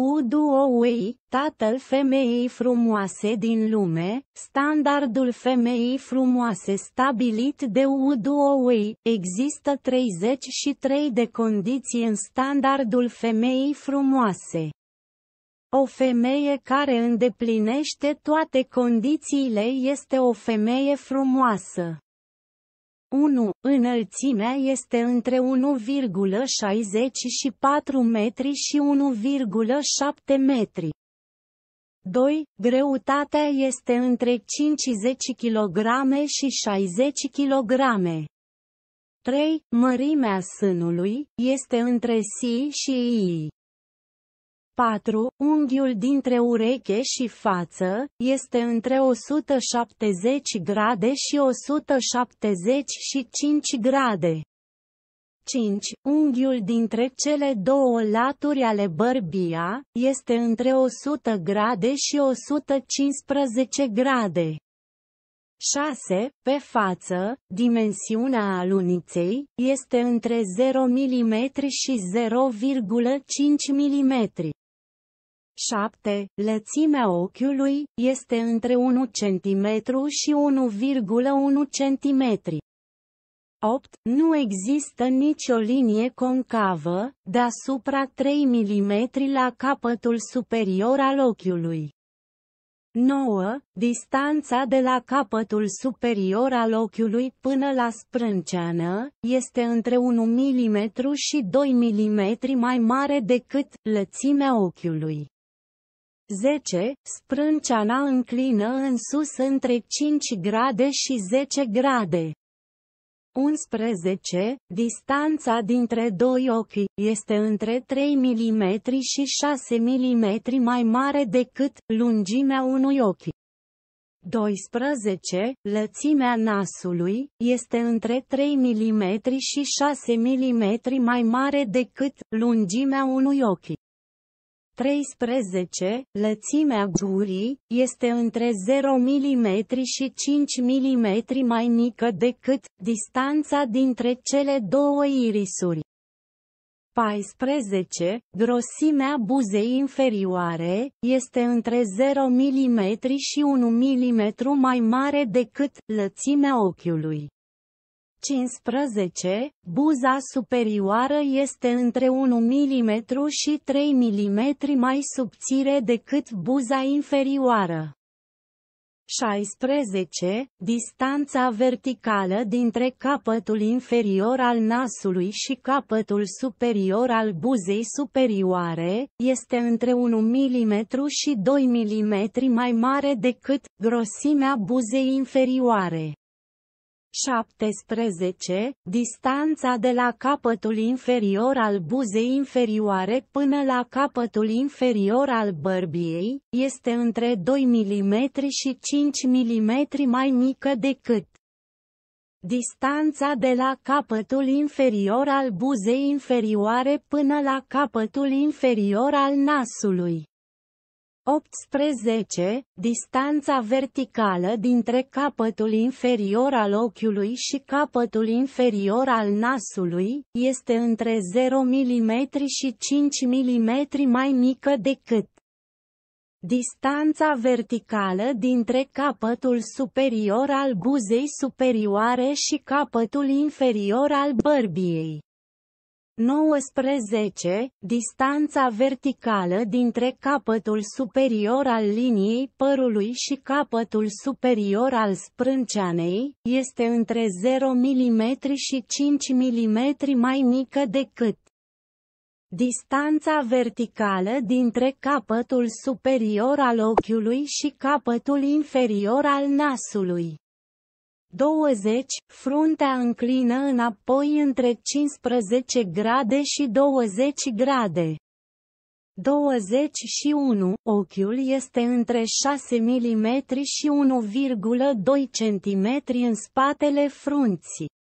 Uduowei, tatăl femeii frumoase din lume, standardul femeii frumoase stabilit de Uduowei, există 33 de condiții în standardul femeii frumoase. O femeie care îndeplinește toate condițiile este o femeie frumoasă. 1. Înălțimea este între 1,64 metri și 1,7 metri. 2. Greutatea este între 50 kg și 60 kg. 3. Mărimea sânului este între SI și I. 4. Unghiul dintre ureche și față, este între 170 grade și 175 grade. 5. Unghiul dintre cele două laturi ale bărbia, este între 100 grade și 115 grade. 6. Pe față, dimensiunea aluniței este între 0 mm și 0,5 mm. 7. Lățimea ochiului este între 1 cm și 1,1 cm. 8. Nu există nicio linie concavă, deasupra 3 mm la capătul superior al ochiului. 9. Distanța de la capătul superior al ochiului până la sprânceană este între 1 mm și 2 mm mai mare decât lățimea ochiului. 10. Sprânceana înclină în sus între 5 grade și 10 grade. 11. Distanța dintre doi ochi este între 3 mm și 6 mm mai mare decât lungimea unui ochi. 12. Lățimea nasului este între 3 mm și 6 mm mai mare decât lungimea unui ochi. 13. Lățimea gurii este între 0 mm și 5 mm mai mică decât distanța dintre cele două irisuri. 14. Grosimea buzei inferioare este între 0 mm și 1 mm mai mare decât lățimea ochiului. 15, buza superioară este între 1 mm și 3 mm mai subțire decât buza inferioară. 16. Distanța verticală dintre capătul inferior al nasului și capătul superior al buzei superioare este între 1 mm și 2 mm mai mare decât grosimea buzei inferioare. 17. Distanța de la capătul inferior al buzei inferioare până la capătul inferior al bărbiei, este între 2 mm și 5 mm mai mică decât distanța de la capătul inferior al buzei inferioare până la capătul inferior al nasului. 18. Distanța verticală dintre capătul inferior al ochiului și capătul inferior al nasului este între 0 mm și 5 mm mai mică decât distanța verticală dintre capătul superior al buzei superioare și capătul inferior al bărbiei. 19. Distanța verticală dintre capătul superior al liniei părului și capătul superior al sprânceanei, este între 0 mm și 5 mm mai mică decât Distanța verticală dintre capătul superior al ochiului și capătul inferior al nasului 20, fruntea înclină înapoi între 15 grade și 20 grade. 21. Ochiul este între 6 mm și 1,2 cm în spatele frunții.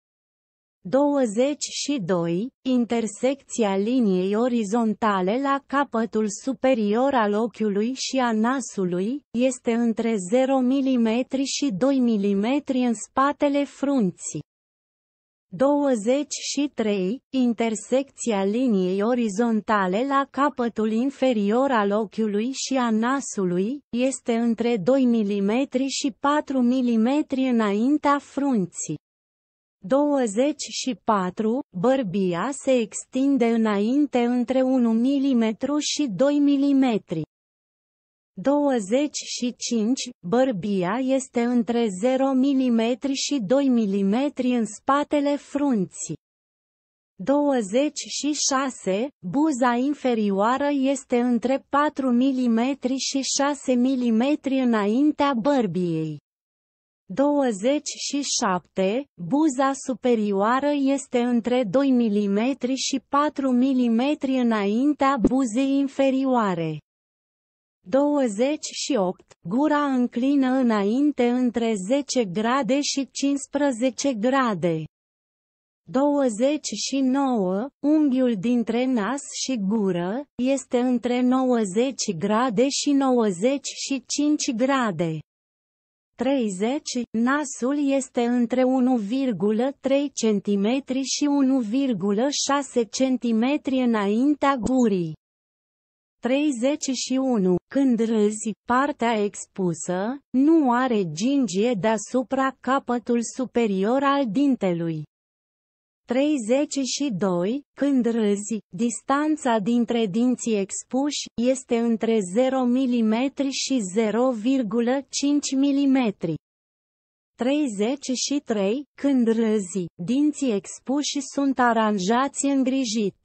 22, intersecția liniei orizontale la capătul superior al ochiului și a nasului, este între 0 mm și 2 mm în spatele frunții. 23. Intersecția liniei orizontale la capătul inferior al ochiului și a nasului, este între 2 mm și 4 mm înaintea frunții. 24, bărbia se extinde înainte între 1 mm și 2 mm. 25, bărbia este între 0 mm și 2 mm în spatele frunții. 26, buza inferioară este între 4 mm și 6 mm înaintea bărbiei. 27, buza superioară este între 2 mm și 4 mm înaintea buzei inferioare. 28. Gura înclină înainte între 10 grade și 15 grade. 29. Unghiul dintre nas și gură este între 90 grade și 95 grade. 30. nasul este între 1,3 cm și 1,6 cm înaintea gurii. 31. Când râzi, partea expusă nu are gingie deasupra capătul superior al dintelui. 32, când râzi, distanța dintre dinții expuși, este între 0 mm și 0,5 mm. 33, când râzi, dinții expuși sunt aranjați îngrijit.